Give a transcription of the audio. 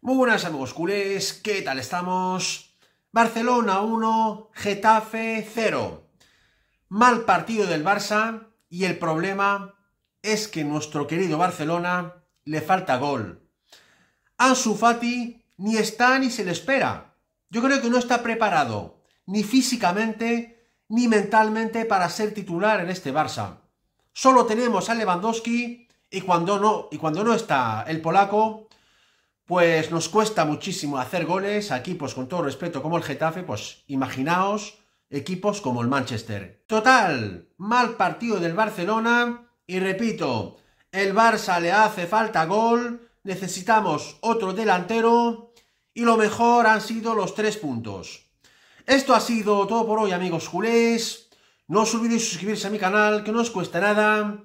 Muy buenas amigos culés, ¿qué tal estamos? Barcelona 1, Getafe 0. Mal partido del Barça y el problema es que nuestro querido Barcelona le falta gol. Ansu Fati ni está ni se le espera. Yo creo que no está preparado, ni físicamente ni mentalmente para ser titular en este Barça. Solo tenemos a Lewandowski y cuando no, y cuando no está el polaco, pues nos cuesta muchísimo hacer goles a equipos pues, con todo respeto como el Getafe, pues imaginaos equipos como el Manchester. Total, mal partido del Barcelona y repito, el Barça le hace falta gol, necesitamos otro delantero y lo mejor han sido los tres puntos. Esto ha sido todo por hoy amigos culés, no os olvidéis suscribirse a mi canal que no os cuesta nada